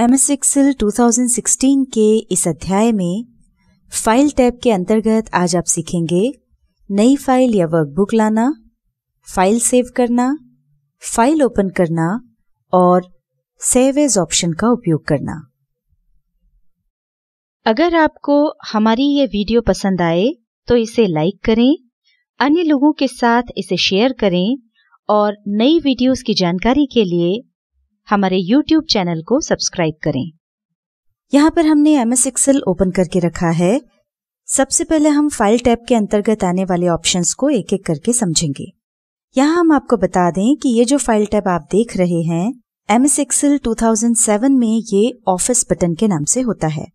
M S Excel two के इस अध्याय में फाइल टैब के अंतर्गत आज आप सीखेंगे नई फाइल या वर्कबुक लाना फाइल सेव करना फाइल ओपन करना और सेव एज ऑप्शन का उपयोग करना अगर आपको हमारी ये वीडियो पसंद आए तो इसे लाइक करें अन्य लोगों के साथ इसे शेयर करें और नई वीडियोस की जानकारी के लिए हमारे YouTube चैनल को सब्सक्राइब करें यहाँ पर हमने एम एस एक्सेल ओपन करके रखा है सबसे पहले हम फाइल टैब के अंतर्गत आने वाले ऑप्शंस को एक एक करके समझेंगे यहाँ हम आपको बता दें कि ये जो फाइल टैब आप देख रहे हैं एम एस एक्सेल टू में ये ऑफिस बटन के नाम से होता है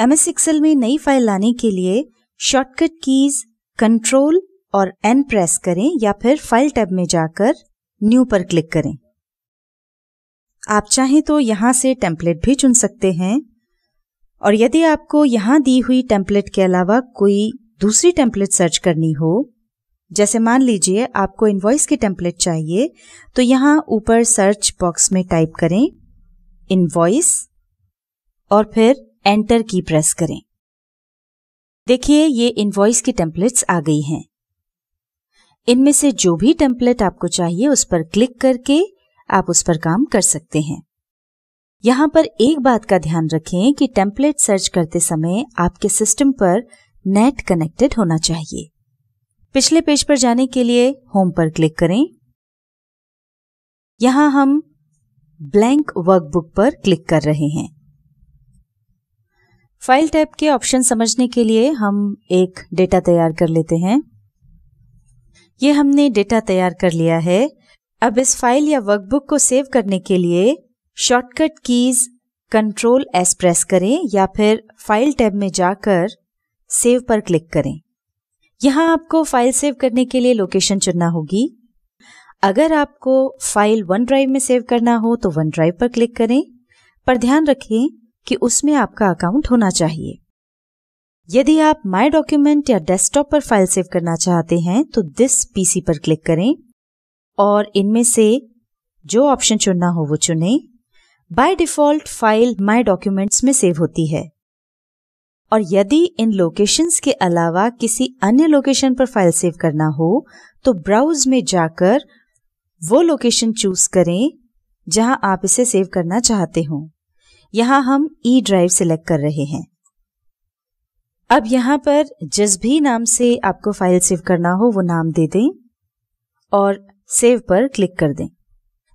एम एस एक्सेल में नई फाइल लाने के लिए शॉर्टकट कीज कंट्रोल और एन प्रेस करें या फिर फाइल टैब में जाकर न्यू पर क्लिक करें आप चाहें तो यहाँ से टेम्पलेट भी चुन सकते हैं और यदि आपको यहाँ दी हुई टेम्पलेट के अलावा कोई दूसरी टेम्पलेट सर्च करनी हो जैसे मान लीजिए आपको इन्वॉइस की टेम्पलेट चाहिए तो यहाँ ऊपर सर्च बॉक्स में टाइप करें इन्वॉइस और फिर एंटर की प्रेस करें देखिए ये इन्वॉइस की टेम्पलेट्स आ गई हैं इनमें से जो भी टेम्पलेट आपको चाहिए उस पर क्लिक करके आप उस पर काम कर सकते हैं यहाँ पर एक बात का ध्यान रखें कि टेम्पलेट सर्च करते समय आपके सिस्टम पर नेट कनेक्टेड होना चाहिए पिछले पेज पर जाने के लिए होम पर क्लिक करें यहां हम ब्लैंक वर्कबुक पर क्लिक कर रहे हैं फाइल टैब के ऑप्शन समझने के लिए हम एक डेटा तैयार कर लेते हैं ये हमने डेटा तैयार कर लिया है अब इस फाइल या वर्कबुक को सेव करने के लिए shortcut keys control S press करें या फिर फाइल टैब में जाकर सेव पर क्लिक करें यहां आपको फाइल सेव करने के लिए लोकेशन चुनना होगी अगर आपको फाइल वन ड्राइव में सेव करना हो तो वन ड्राइव पर क्लिक करें पर ध्यान रखें कि उसमें आपका अकाउंट होना चाहिए यदि आप माई डॉक्यूमेंट या डेस्कटॉप पर फाइल सेव करना चाहते हैं तो दिस पीसी पर क्लिक करें और इनमें से जो ऑप्शन चुनना हो वो चुने by default file my documents में सेव होती है और यदि इन लोकेशंस के अलावा किसी अन्य लोकेशन पर फाइल सेव करना हो तो ब्राउज में जाकर वो लोकेशन चूज करें जहां आप इसे सेव करना चाहते हो यहां हम ई ड्राइव सिलेक्ट कर रहे हैं अब यहां पर जिस भी नाम से आपको फाइल सेव करना हो वो नाम दे दें और सेव पर क्लिक कर दें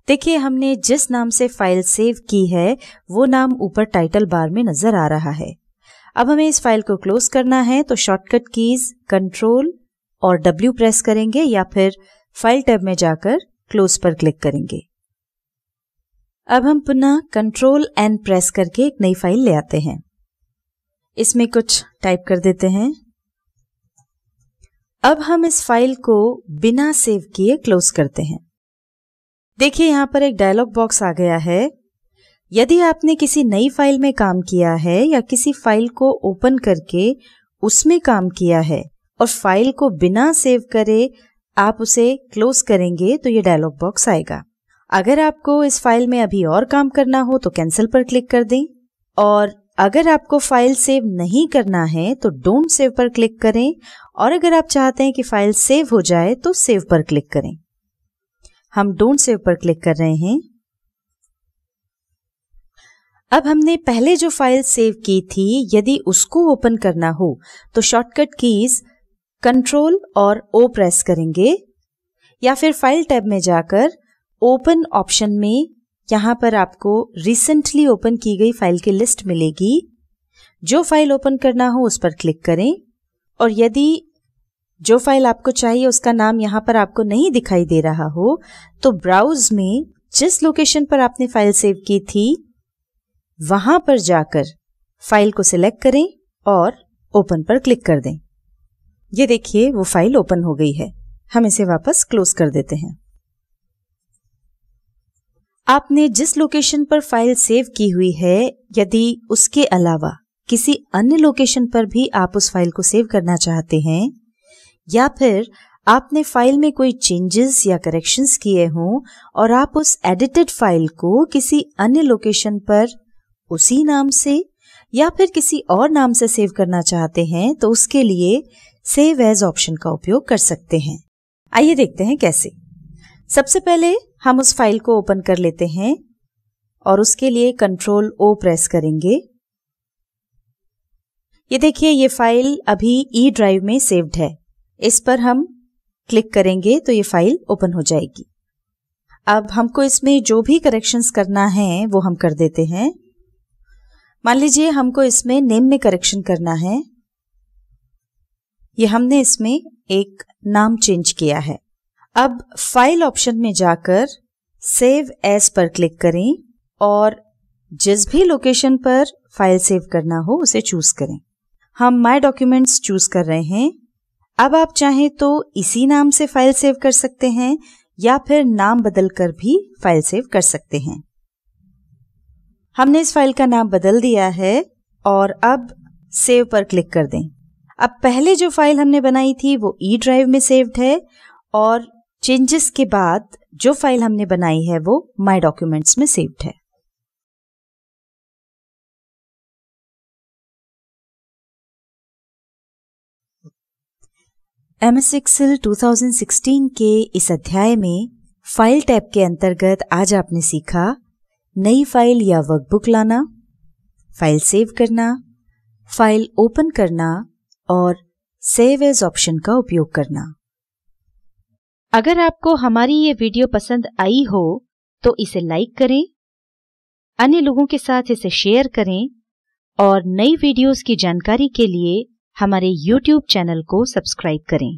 देखिए हमने जिस नाम से फाइल सेव की है वो नाम ऊपर टाइटल बार में नजर आ रहा है अब हमें इस फाइल को क्लोज करना है तो शॉर्टकट कीज कंट्रोल और डब्ल्यू प्रेस करेंगे या फिर फाइल टैब में जाकर क्लोज पर क्लिक करेंगे अब हम पुनः कंट्रोल एन प्रेस करके एक नई फाइल ले आते हैं इसमें कुछ टाइप कर देते हैं अब हम इस फाइल को बिना सेव किए क्लोज करते हैं देखिए यहाँ पर एक डायलॉग बॉक्स आ गया है यदि आपने किसी नई फाइल में काम किया है या किसी फाइल को ओपन करके उसमें काम किया है और फाइल को बिना सेव करे आप उसे क्लोज करेंगे तो ये डायलॉग बॉक्स आएगा अगर आपको इस फाइल में अभी और काम करना हो तो कैंसिल पर क्लिक कर दें और अगर आपको फाइल सेव नहीं करना है तो डोंट सेव पर क्लिक करें और अगर आप चाहते हैं कि फाइल सेव हो जाए तो सेव पर क्लिक करें हम डोंट सेव पर क्लिक कर रहे हैं अब हमने पहले जो फाइल सेव की थी यदि उसको ओपन करना हो तो शॉर्टकट कीज कंट्रोल और ओ प्रेस करेंगे या फिर फाइल टैब में जाकर ओपन ऑप्शन में यहां पर आपको रिसेंटली ओपन की गई फाइल की लिस्ट मिलेगी जो फाइल ओपन करना हो उस पर क्लिक करें और यदि जो फाइल आपको चाहिए उसका नाम यहाँ पर आपको नहीं दिखाई दे रहा हो तो ब्राउज में जिस लोकेशन पर आपने फाइल सेव की थी वहां पर जाकर फाइल को सिलेक्ट करें और ओपन पर क्लिक कर दें ये देखिए वो फाइल ओपन हो गई है हम इसे वापस क्लोज कर देते हैं आपने जिस लोकेशन पर फाइल सेव की हुई है यदि उसके अलावा किसी अन्य लोकेशन पर भी आप उस फाइल को सेव करना चाहते हैं या फिर आपने फाइल में कोई चेंजेस या करेक्शंस किए हों और आप उस एडिटेड फाइल को किसी अन्य लोकेशन पर उसी नाम से या फिर किसी और नाम से सेव करना चाहते हैं तो उसके लिए सेव एज ऑप्शन का उपयोग कर सकते हैं आइए देखते हैं कैसे सबसे पहले हम उस फाइल को ओपन कर लेते हैं और उसके लिए कंट्रोल ओ प्रेस करेंगे ये देखिए ये फाइल अभी ई e ड्राइव में सेव्ड है इस पर हम क्लिक करेंगे तो ये फाइल ओपन हो जाएगी अब हमको इसमें जो भी करेक्शंस करना है वो हम कर देते हैं मान लीजिए हमको इसमें नेम में करेक्शन करना है ये हमने इसमें एक नाम चेंज किया है अब फाइल ऑप्शन में जाकर सेव एस पर क्लिक करें और जिस भी लोकेशन पर फाइल सेव करना हो उसे चूज करें हम माय डॉक्यूमेंट्स चूज कर रहे हैं अब आप चाहें तो इसी नाम से फाइल सेव कर सकते हैं या फिर नाम बदल कर भी फाइल सेव कर सकते हैं हमने इस फाइल का नाम बदल दिया है और अब सेव पर क्लिक कर दें अब पहले जो फाइल हमने बनाई थी वो ई ड्राइव में सेव्ड है और चेंजेस के बाद जो फाइल हमने बनाई है वो माई डॉक्यूमेंट्स में सेव्ड है एम एस एक्सएल टू के इस अध्याय में फाइल टैब के अंतर्गत आज आपने सीखा नई फाइल या वर्कबुक लाना फाइल सेव करना फाइल ओपन करना और सेव एज ऑप्शन का उपयोग करना अगर आपको हमारी ये वीडियो पसंद आई हो तो इसे लाइक करें अन्य लोगों के साथ इसे शेयर करें और नई वीडियोस की जानकारी के लिए हमारे YouTube चैनल को सब्सक्राइब करें